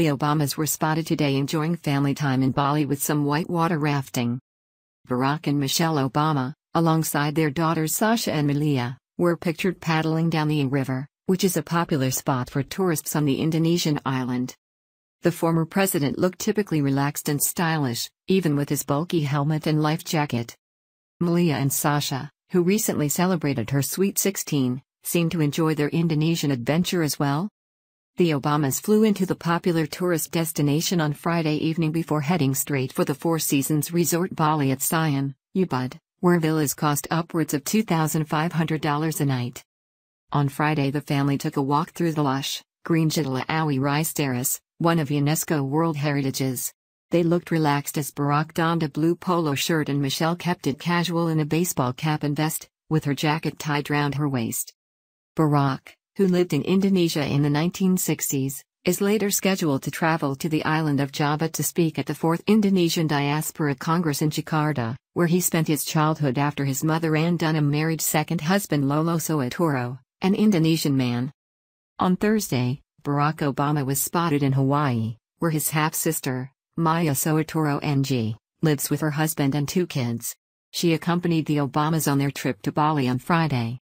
The Obamas were spotted today enjoying family time in Bali with some whitewater rafting. Barack and Michelle Obama, alongside their daughters Sasha and Malia, were pictured paddling down the Ing River, which is a popular spot for tourists on the Indonesian island. The former president looked typically relaxed and stylish, even with his bulky helmet and life jacket. Malia and Sasha, who recently celebrated her sweet 16, seemed to enjoy their Indonesian adventure as well, the Obamas flew into the popular tourist destination on Friday evening before heading straight for the Four Seasons Resort Bali at Sion, Ubud, where villas cost upwards of $2,500 a night. On Friday the family took a walk through the lush, green Jitalawi Rice Terrace, one of UNESCO World Heritage's. They looked relaxed as Barack donned a blue polo shirt and Michelle kept it casual in a baseball cap and vest, with her jacket tied round her waist. Barack, who lived in Indonesia in the 1960s, is later scheduled to travel to the island of Java to speak at the 4th Indonesian Diaspora Congress in Jakarta, where he spent his childhood after his mother Ann Dunham married second husband Lolo Soetoro, an Indonesian man. On Thursday, Barack Obama was spotted in Hawaii, where his half-sister, Maya Soetoro NG, lives with her husband and two kids. She accompanied the Obamas on their trip to Bali on Friday.